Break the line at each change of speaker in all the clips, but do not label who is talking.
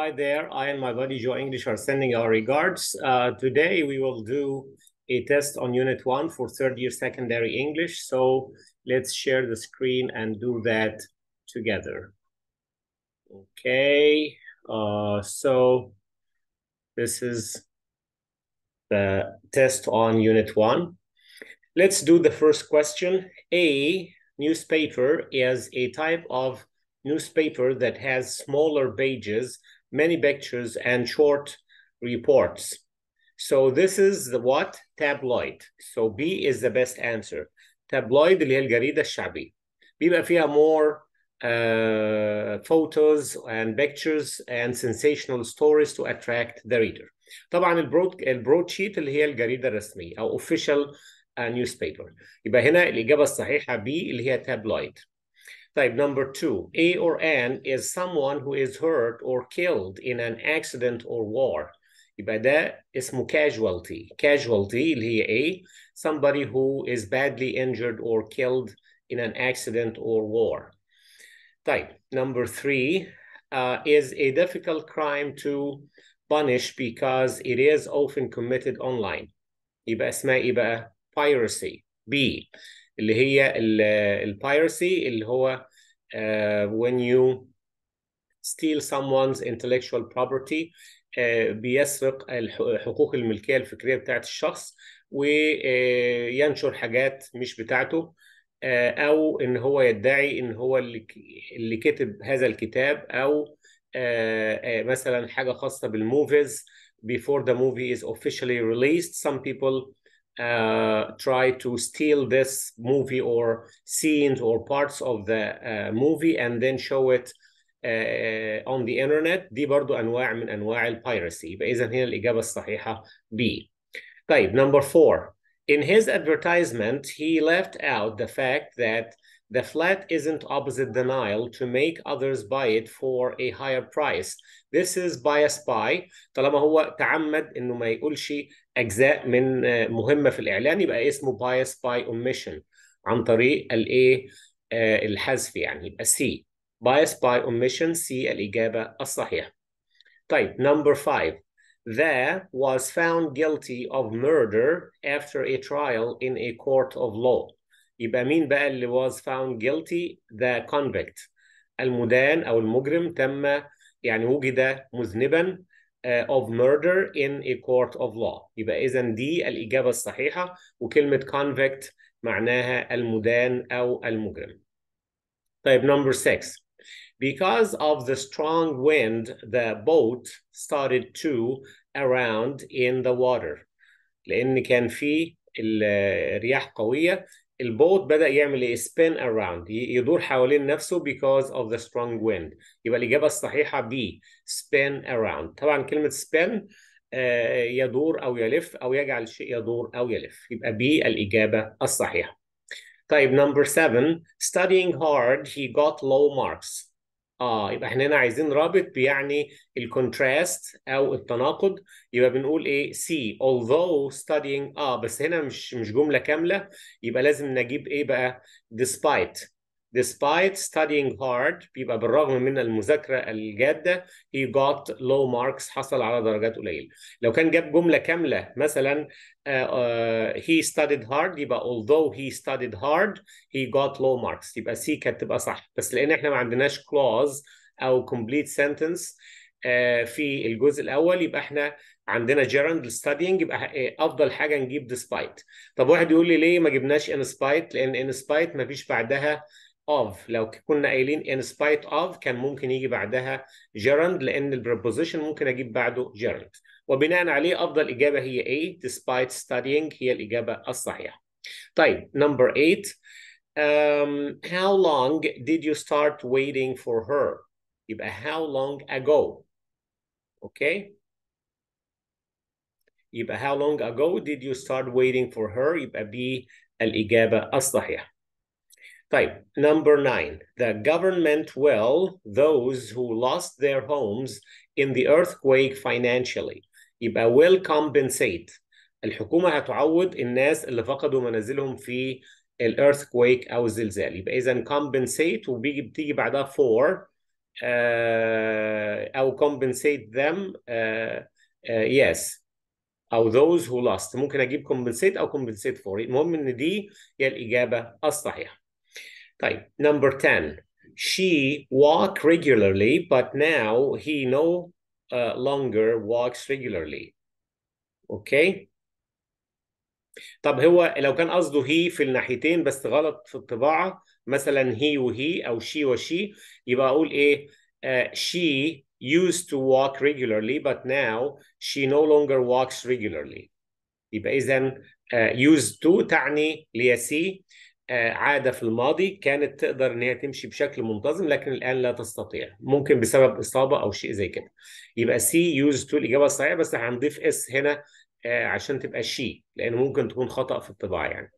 Hi there, I and my buddy Joe English are sending our regards. Uh, today we will do a test on Unit 1 for third year secondary English. So let's share the screen and do that together. Okay, uh, so this is the test on Unit 1. Let's do the first question. A newspaper is a type of newspaper that has smaller pages many pictures and short reports. So this is the what? tabloid. So B is the best answer. tabloid اللي هي الجريدة الشعبية. بيبقى فيها more uh, photos and pictures and sensational stories to attract the reader. طبعا البرود البرود شيت اللي هي الجريدة الرسمية أو official uh, newspaper. يبقى هنا الإجابة الصحيحة B اللي هي tabloid. Type number two, A or N is someone who is hurt or killed in an accident or war. يبقى ده اسمه casualty. Casualty اللي A, somebody who is badly injured or killed in an accident or war. Type number three uh, is a difficult crime to punish because it is often committed online. يبقى اسمها ايه piracy. B اللي هي piracy اللي هو uh, when you steal someone's intellectual property uh, بيسرق حقوق الملكية الفكرية بتاعت الشخص وينشر uh, حاجات مش بتاعته uh, أو إن هو يدعي إن هو اللي كتب هذا الكتاب أو uh, مثلا حاجة خاصة بالموفيز before the movie is officially released some people Uh, try to steal this movie or scenes or parts of the uh, movie and then show it uh, on the internet دي برضو أنواع من أنواع piracy. يبقى إذا هنا الإجابة الصحيحة B طيب number four in his advertisement he left out the fact that the flat isn't opposite the Nile to make others buy it for a higher price. This is bias by. طالما هو تعمد انه ما يقولش اجزاء من آه، مهمه في الاعلان يبقى اسمه بايس باي اوميشن عن طريق الايه الحذف يعني يبقى سي بايس by omission سي الاجابه الصحيحه طيب نمبر 5 ذا was found guilty of murder after a trial in a court of law يبقى مين بقى اللي was found guilty the convict المدان او المجرم تم يعني وجد مذنبا Uh, of murder in a court of law يبقى إذا دي الإجابة الصحيحة وكلمة convict معناها المدان أو المجرم طيب number six Because of the strong wind, the boat started to around in the water. لأن كان في الرياح قوية البوت بدا يعمل ايه سبين اراوند يدور حوالين نفسه because of the strong wind يبقى الاجابه الصحيحه بي spin around طبعا كلمه spin آه، يدور او يلف او يجعل الشيء يدور او يلف يبقى بي الاجابه الصحيحه طيب نمبر 7 studying hard he got low marks اه يبقى احنا هنا عايزين رابط بيعني الكونتراست او التناقض يبقى بنقول ايه سي although studying اه بس هنا مش مش جمله كامله يبقى لازم نجيب ايه بقى despite despite studying hard بيبقى بالرغم من المذاكرة الجادة he got low marks حصل على درجات قليلة لو كان جاب جملة كاملة مثلا uh, uh, he studied hard يبقى although he studied hard he got low marks يبقى C كانت تبقى صح بس لأن احنا ما عندناش clause أو complete sentence uh, في الجزء الأول يبقى احنا عندنا جيرند studying يبقى افضل حاجه نجيب despite طب واحد يقول لي ليه ما جبناش in spite لان in spite ما فيش بعدها of لو كنا قايلين in spite of كان ممكن يجي بعدها gerund لأن البريبوزيشن ممكن أجيب بعده gerund وبناء عليه أفضل إجابة هي A despite studying هي الإجابة الصحيحة. طيب number 8 um, how long did you start waiting for her يبقى how long ago okay يبقى how long ago did you start waiting for her يبقى B الإجابة الصحيحة Type number nine, the government will those who lost their homes in the earthquake financially. يبقى will compensate. الحكومة هتعوض الناس اللي فقدوا منازلهم في earthquake او الزلزال يبقى اذا compensate وبيجي بتيجي بعدها for uh, او compensate them uh, uh, yes او those who lost ممكن اجيب compensate او compensate for المهم ان دي هي الاجابه الصحيحه طيب number 10 she walk regularly but now he no uh, longer walks regularly Okay. طب هو لو كان قصده هي في الناحيتين بس غلط في الطباعة مثلا هي وهي او شي وشي يبقى اقول ايه uh, she used to walk regularly but now she no longer walks regularly يبقى إذن uh, used to تعني ليسي عادة في الماضي كانت تقدر إن هي تمشي بشكل منتظم لكن الآن لا تستطيع ممكن بسبب إصابة أو شيء زي كده يبقى سي يوز تو الإجابة الصحيحة بس هنضيف اس هنا آه، عشان تبقى شي لأن ممكن تكون خطأ في الطباعة يعني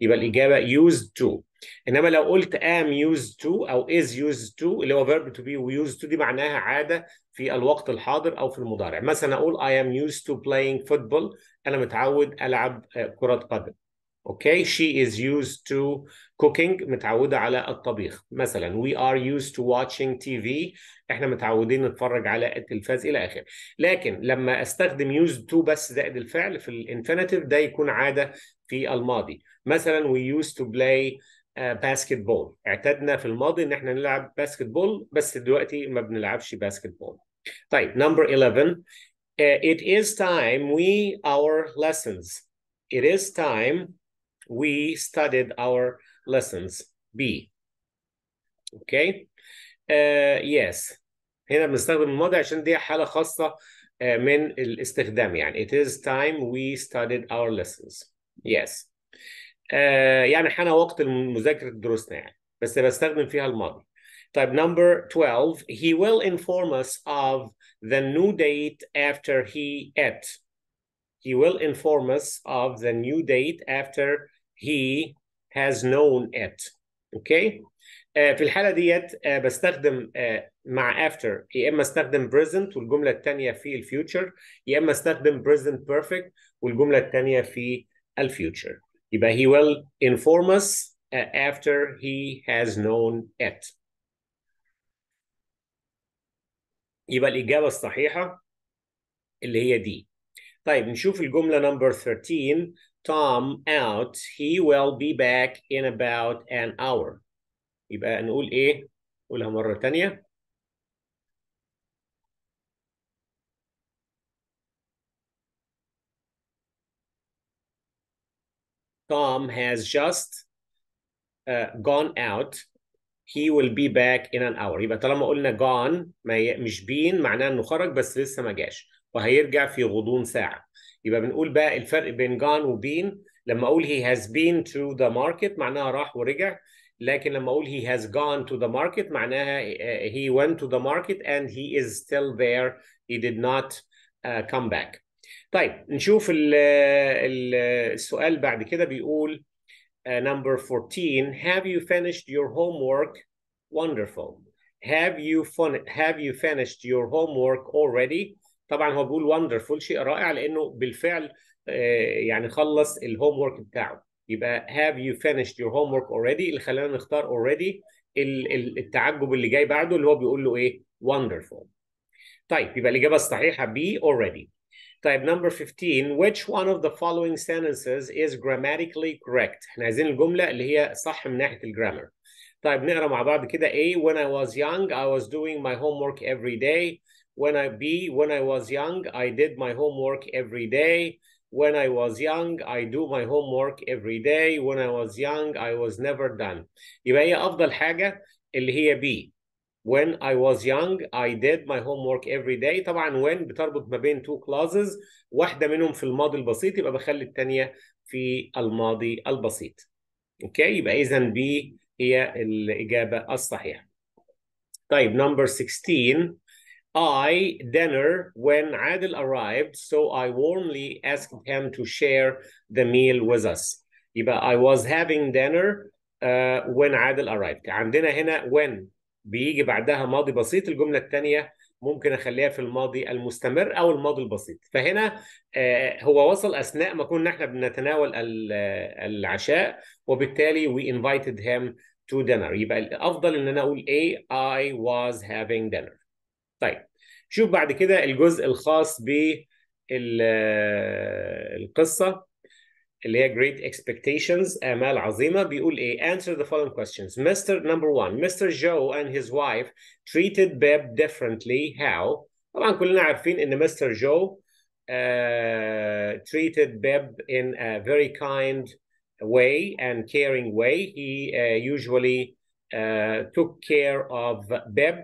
يبقى الإجابة يوز تو إنما لو قلت ام يوز تو أو از يوز تو اللي هو فيرب تو بي ويوز تو دي معناها عادة في الوقت الحاضر أو في المضارع مثلا أقول اي ام يوز تو بلاينج فوتبول أنا متعود ألعب آه، كرة قدم Okay, she is used to cooking, متعوده على الطبيخ مثلا we are used to watching TV. احنا متعودين نتفرج على التلفاز الى اخره لكن لما استخدم used to بس زائد الفعل في الانفينيتيف ده يكون عاده في الماضي مثلا we used to play uh, basketball. اعتدنا في الماضي ان احنا نلعب basketball بس دلوقتي ما بنلعبش basketball. طيب number 11 uh, it is time we our lessons it is time we studied our lessons B Okay. Uh, yes هنا بنستخدم الماضي عشان دي حاله خاصه آه من الاستخدام يعني it is time we studied our lessons yes آه uh, يعني حان وقت مذاكره دروسنا يعني بس بستخدم فيها الماضي طيب number 12 he will inform us of the new date after he at he will inform us of the new date after he has known it اوكي آه، في الحاله ديت آه، بستخدم آه، مع after يا اما استخدم present والجمله الثانيه في future يا اما استخدم present perfect والجمله الثانيه في الفيوتشر يبقى he will inform us after he has known it يبقى الإجابة الصحيحة اللي هي دي طيب نشوف الجملة نمبر 13 Tom out he will be back in about an hour يبقى نقول ايه قولها مرة تانية Tom has just uh, gone out he will be back in an hour يبقى طالما قلنا gone مش been معناه انه خرج بس لسه ما جاش وهيرجع في غضون ساعه يبقى بنقول بقى الفرق بين جان وبين لما اقول he has been to the market معناها راح ورجع لكن لما اقول he has gone to the market معناها he went to the market and he is still there he did not come back طيب نشوف السؤال بعد كده بيقول uh, number 14 have you finished your homework wonderful have you have you finished your homework already طبعا هو بيقول وندرفول شيء رائع لانه بالفعل آه، يعني خلص الهوم ورك بتاعه يبقى have you finished your homework already اللي خلانا نختار already التعجب اللي جاي بعده اللي هو بيقول له ايه wonderful طيب يبقى الاجابه الصحيحه بي already طيب number 15 which one of the following sentences is grammatically correct احنا عايزين الجمله اللي هي صح من ناحيه الجرامر طيب نقرا مع بعض كده A when I was young I was doing my homework every day when I be when I was young, I did my homework every day. When I was young, I do my homework every day. When I was young, I was never done. يبقى هي أفضل حاجة اللي هي be. When I was young, I did my homework every day. طبعا when بتربط ما بين two clauses واحدة منهم في الماضي البسيط يبقى بخلي الثانية في الماضي البسيط. اوكي okay. يبقى إذا be هي الإجابة الصحيحة. طيب number 16 I, dinner, when Adil arrived, so I warmly asked oh. him to share the meal with us. يبقى I was having dinner uh, when Adil arrived. عندنا هنا when بيجي بعدها ماضي بسيط الجملة الثانية ممكن اخليها في الماضي المستمر او الماضي البسيط فهنا آه، هو وصل اثناء ما كنا احنا بنتناول العشاء وبالتالي we invited him to dinner يبقى الافضل ان انا اقول ايه I was having dinner طيب شوف بعد كده الجزء الخاص بالقصة اللي هي Great Expectations آمال عظيمة بيقول إيه Answer the following questions Mr. Number one Mr. Joe and his wife treated Beb differently how طبعا كلنا عارفين إن Mr. Joe uh, treated Beb in a very kind way and caring way. He uh, usually uh, took care of Beb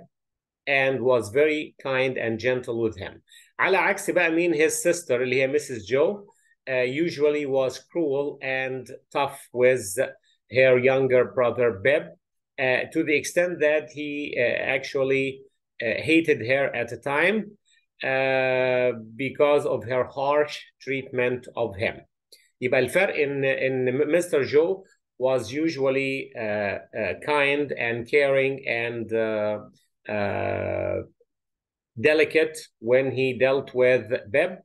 and was very kind and gentle with him. Ala عكس I mean, his sister Mrs. Joe uh, usually was cruel and tough with her younger brother Beb uh, to the extent that he uh, actually uh, hated her at the time uh, because of her harsh treatment of him. يبقى fair, in Mr. Joe was usually uh, kind and caring and uh, delicate when he dealt with Beb,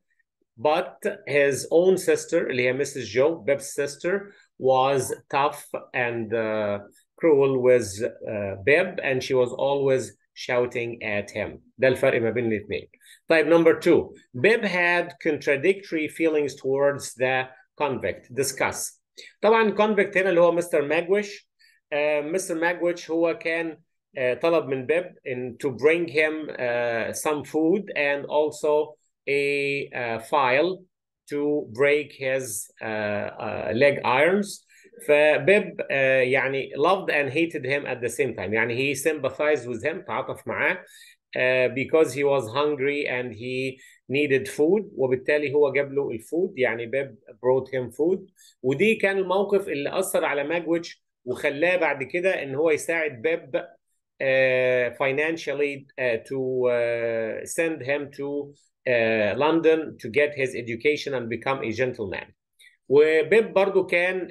but his own sister, Leah Mrs. Joe, Beb's sister, was tough and uh, cruel with uh, Beb, and she was always shouting at him. ده Type number two, Beb had contradictory feelings towards the convict. Discuss. طبعا convict هنا اللي هو Mr. Magwish. Uh, Mr. Magwish هو كان طلب من بيب in to bring him uh, some food and also a uh, file to break his uh, leg irons فبيب يعني loved and hated him at the same time يعني he sympathized with him تعاطف معاه because he was hungry and he needed food وبالتالي هو جاب له الفود يعني بيب brought him food ودي كان الموقف اللي اثر على ماجويتش وخلاه بعد كده ان هو يساعد بيب uh, financially uh, to uh, send him to London to get his education and become a gentleman وبيب برضو كان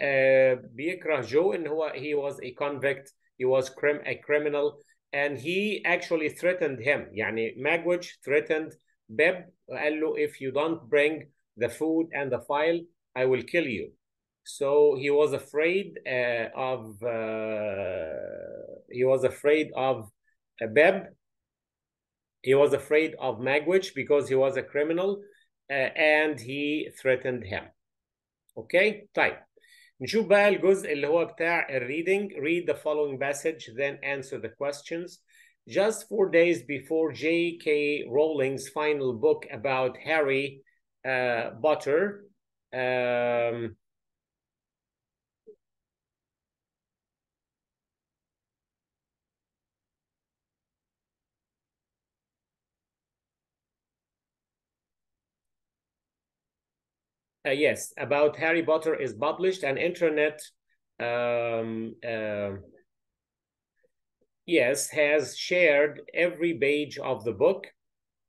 بيكره جو ان هو he was a convict he was a criminal and he actually threatened him يعني ماجوج threatened بيب وقال له if you don't bring the food and the file I will kill you so he was afraid uh, of uh, he was afraid of uh, Beb. He was afraid of Magwitch because he was a criminal, uh, and he threatened him. Okay, time. نشوف بقى الجزء اللي هو بتاع reading. Read the following passage, then answer the questions. Just four days before J.K. Rowling's final book about Harry uh, Potter. Um, uh, yes, about Harry Potter is published and internet. Um, uh, yes, has shared every page of the book.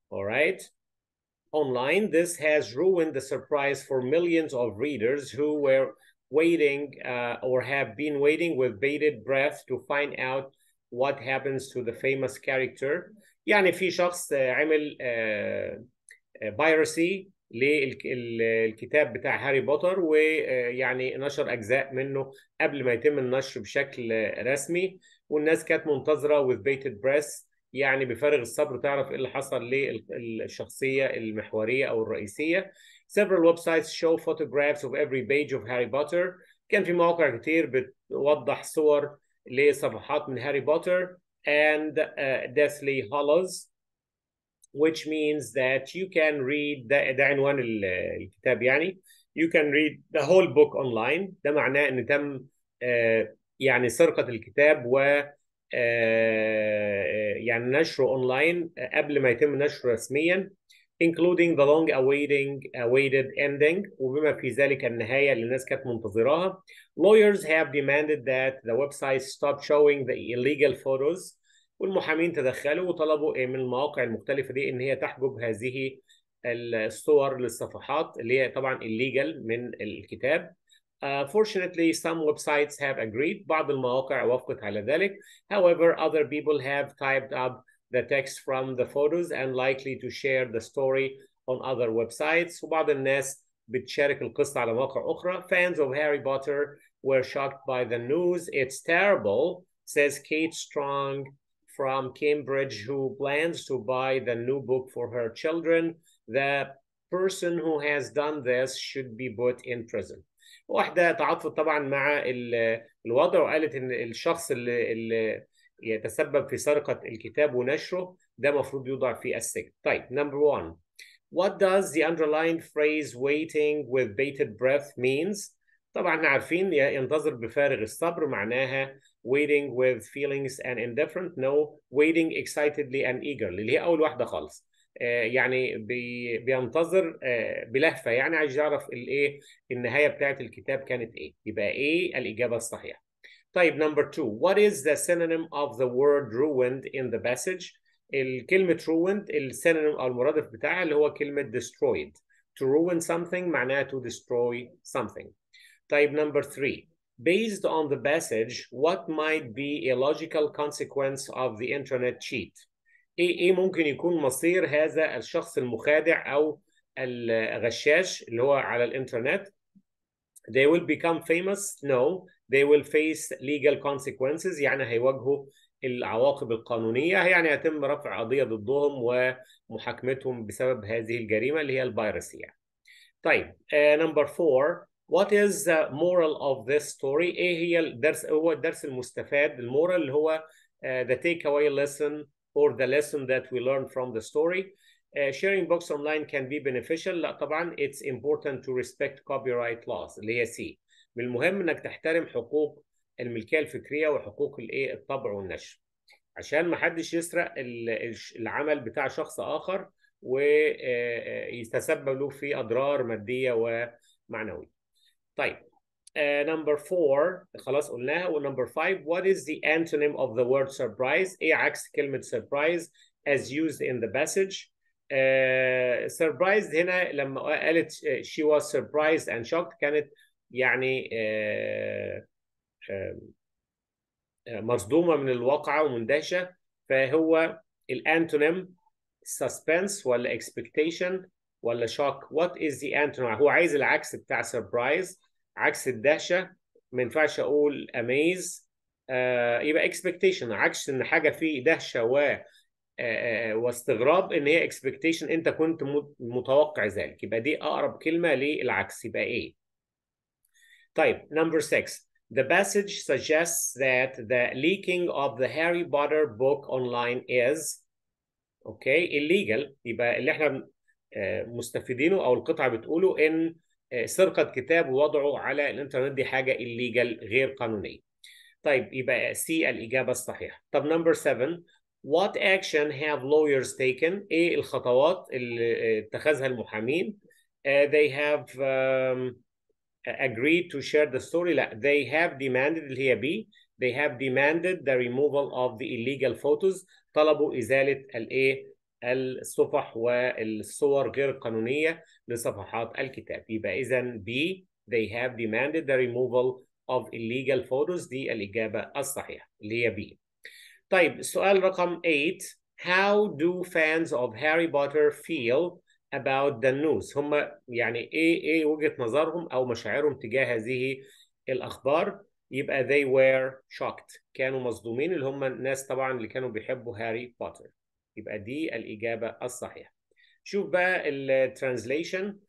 All right. Online, this has ruined the surprise for millions of readers who were waiting uh, or have been waiting with bated breath to find out what happens to the famous character. يعني في شخص عمل piracy للكتاب بتاع هاري بوتر ويعني آه، نشر اجزاء منه قبل ما يتم النشر بشكل رسمي والناس كانت منتظره وذ بيتد بريس يعني بفارغ الصبر تعرف ايه اللي حصل للشخصيه المحوريه او الرئيسيه several websites show photographs of every page of Harry Potter كان في مواقع كتير بتوضح صور لصفحات من هاري بوتر and uh, Deathly Hallows which means that you can read the ده عنوان الكتاب يعني you can read the whole book online ده معناه ان تم يعني سرقة الكتاب و يعني نشره اونلاين قبل ما يتم نشره رسميا including the long awaiting awaited ending وبما في ذلك النهاية اللي الناس كانت منتظراها lawyers have demanded that the website stop showing the illegal photos والمحامين تدخلوا وطلبوا من المواقع المختلفه دي ان هي تحجب هذه الصور للصفحات اللي هي طبعا الليجل من الكتاب Uh, fortunately, some websites have agreed. بعض المواقع وافقت على ذلك. However, other people have typed up the text from the photos and likely to share the story on other websites. وبعض الناس بتشارك القصة على مواقع أخرى. Fans of Harry Potter were shocked by the news. It's terrible, says Kate Strong, from Cambridge who plans to buy the new book for her children. The person who has done this should be put in prison. واحدة تعاطفت طبعا مع الوضع وقالت ان الشخص اللي, اللي يتسبب في سرقة الكتاب ونشره ده مفروض يوضع في السجن. طيب number one What does the underlined phrase waiting with bated breath means؟ طبعا احنا عارفين ينتظر بفارغ الصبر معناها waiting with feelings and indifferent no waiting excitedly and eagerly اللي هي اول واحده خالص آه، يعني بي بينتظر آه، بلهفه يعني عايز يعرف الايه النهايه بتاعه الكتاب كانت ايه يبقى ايه الاجابه الصحيحه طيب نمبر 2 what is the synonym of the word ruined in the passage الكلمة ruined السينونيم أو المرادف بتاعها اللي هو كلمة destroyed to ruin something معناها to destroy something طيب نمبر 3 based on the passage what might be a logical consequence of the internet cheat ايه ايه ممكن يكون مصير هذا الشخص المخادع او الغشاش اللي هو على الانترنت they will become famous no they will face legal consequences يعني هيواجهوا العواقب القانونية يعني يتم رفع قضية ضدهم ومحاكمتهم بسبب هذه الجريمة اللي هي البايرسي يعني. طيب نمبر uh, 4 What is the moral of this story؟ ايه هي الدرس هو الدرس المستفاد المورال اللي هو uh, the takeaway lesson or the lesson that we learned from the story. Uh, sharing books online can be beneficial. لا طبعا it's important to respect copyright laws اللي هي C. من المهم انك تحترم حقوق الملكيه الفكريه وحقوق الايه الطبع والنشر. عشان ما حدش يسرق العمل بتاع شخص اخر ويتسبب آه، له في اضرار ماديه ومعنويه. طيب نمبر uh, 4 خلاص قلناها ونمبر 5 what is the antonym of the word surprise ايه عكس كلمه surprise as used in the passage uh, surprised هنا لما قالت she was surprised and shocked كانت يعني uh, مصدومه من الواقعه ومندهشه فهو الانتونيم suspense ولا expectation ولا شوك وات از ذا انتونيم هو عايز العكس بتاع سربرايز عكس الدهشه ما ينفعش اقول اميز آه يبقى اكسبكتيشن عكس ان حاجه فيه دهشه و آه،, آه واستغراب ان هي اكسبكتيشن انت كنت متوقع ذلك يبقى دي اقرب كلمه للعكس يبقى ايه طيب نمبر 6 The passage suggests that the leaking of the Harry Potter book online is okay illegal يبقى اللي احنا مستفيدينه او القطعه بتقوله ان آه، سرقه كتاب ووضعه على الانترنت دي حاجه الليجل غير قانونيه. طيب يبقى سي الاجابه الصحيحه. طب نمبر 7 What action have lawyers taken؟ ايه الخطوات اللي آه، اتخذها المحامين؟ Uh, they have um, agreed to share the story. لا, they have demanded اللي هي بي They have demanded the removal of the illegal photos. طلبوا ازاله الايه؟ الصفح والصور غير القانونية لصفحات الكتاب يبقى إذا B they have demanded the removal of illegal photos دي الإجابة الصحيحة اللي هي B طيب السؤال رقم 8 how do fans of Harry Potter feel about the news هم يعني ايه ايه وجهة نظرهم او مشاعرهم تجاه هذه الاخبار يبقى they were shocked كانوا مصدومين اللي هم الناس طبعا اللي كانوا بيحبوا هاري بوتر يبقى دي الإجابة الصحيحة شوف بقى الترانزليشن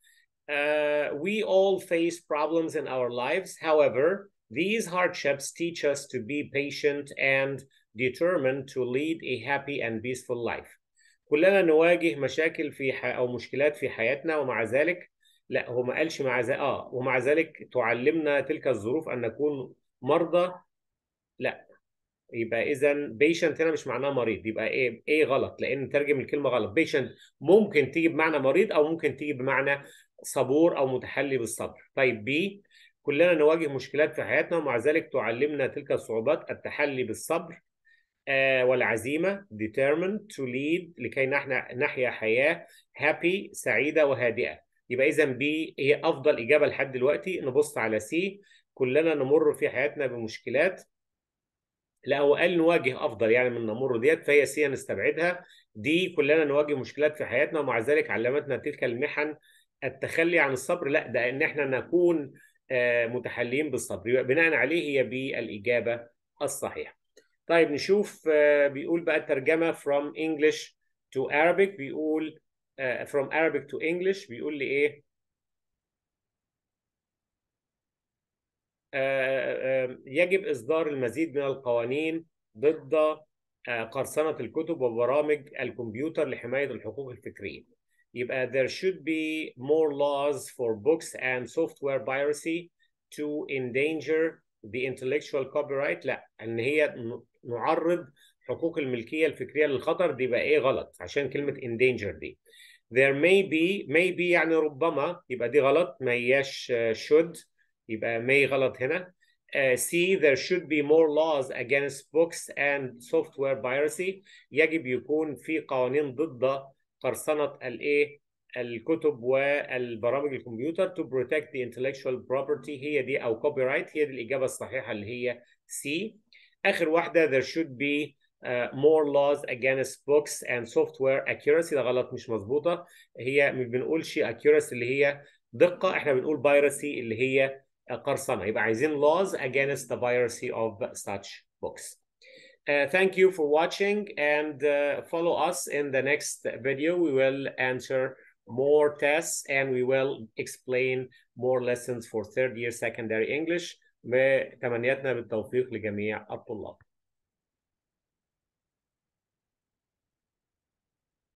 uh, we all face problems in our lives however these hardships teach us to be patient and determined to lead a happy and peaceful life كلنا نواجه مشاكل في ح... او مشكلات في حياتنا ومع ذلك لا هو ما قالش مع ذلك اه ومع ذلك تعلمنا تلك الظروف ان نكون مرضى لا يبقى اذا بيشنت هنا مش معناه مريض يبقى ايه ايه غلط لان ترجم الكلمه غلط بيشنت ممكن تيجي بمعنى مريض او ممكن تيجي بمعنى صبور او متحلي بالصبر طيب بي كلنا نواجه مشكلات في حياتنا ومع ذلك تعلمنا تلك الصعوبات التحلي بالصبر آه، والعزيمه determined to lead لكي نحن نحيا حياه هابي سعيده وهادئه يبقى اذا بي هي افضل اجابه لحد دلوقتي نبص على سي كلنا نمر في حياتنا بمشكلات لا هو قال نواجه افضل يعني من نمر ديت فهي سي نستبعدها دي كلنا نواجه مشكلات في حياتنا ومع ذلك علمتنا تلك المحن التخلي عن الصبر لا ده ان احنا نكون آه، متحلين بالصبر بناء عليه هي بالاجابه الصحيحه. طيب نشوف آه، بيقول بقى الترجمه from English to Arabic بيقول آه، from Arabic to English بيقول لي ايه؟ آه، آه، يجب إصدار المزيد من القوانين ضد آه، قرصنة الكتب وبرامج الكمبيوتر لحماية الحقوق الفكرية يبقى there should be more laws for books and software piracy to endanger the intellectual copyright لا ان هي نعرض حقوق الملكية الفكرية للخطر دي بقى ايه غلط عشان كلمة endanger دي there may be may be يعني ربما يبقى دي غلط ما هياش should يبقى may غلط هنا Uh, C there should be more laws against books and software piracy يجب يكون في قوانين ضد قرصنة الايه الكتب والبرامج الكمبيوتر to protect the intellectual property هي دي او copyright هي دي الإجابة الصحيحة اللي هي C آخر واحدة there should be Uh, more laws against books and software accuracy ده غلط مش مظبوطه هي ما بنقولش accuracy اللي هي دقه احنا بنقول piracy اللي هي قرصنة يبقى عايزين laws against the piracy of such books Uh, thank you for watching and uh, follow us in the next video. We will answer more tests and we will explain more lessons for third year secondary English. تمنياتنا لجميع الطلاب.